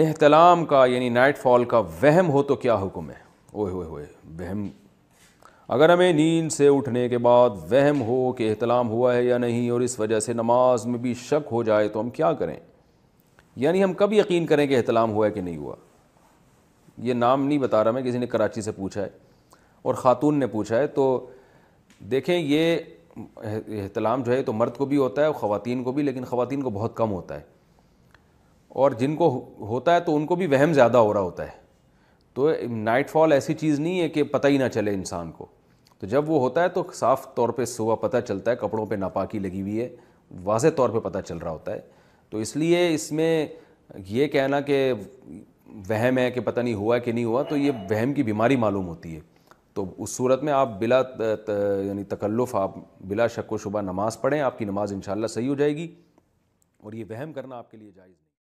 एहतलाम का यानी night fall का वहम हो तो क्या हुक्म है ओए होए होए वहम अगर हमें नींद से उठने के बाद वहम हो कि एहतलाम हुआ है या नहीं और इस वजह से नमाज में भी शक हो जाए तो हम क्या करें यानी हम कब यकीन करें कि अहतलाम हुआ है कि नहीं हुआ ये नाम नहीं बता रहा मैं किसी ने कराची से पूछा है और ख़ातून ने पूछा है तो देखें ये अहतलाम जो है तो मर्द को भी होता है और ख़वान को भी लेकिन ख़वान को बहुत कम होता है और जिनको होता है तो उनको भी वहम ज़्यादा हो रहा होता है तो नाइट फॉल ऐसी चीज़ नहीं है कि पता ही ना चले इंसान को तो जब वो होता है तो साफ़ तौर पे सुबह पता चलता है कपड़ों पे नापाकी लगी हुई है वाज तौर पे पता चल रहा होता है तो इसलिए इसमें ये कहना कि वहम है कि पता नहीं हुआ कि नहीं हुआ तो ये वहम की बीमारी मालूम होती है तो उस सूरत में आप बिला यानी तकल्लुफ़ आप बिला शक व शुबा नमाज़ पढ़ें आपकी नमाज़ इन सही हो जाएगी और ये वहम करना आपके लिए जायज़ नहीं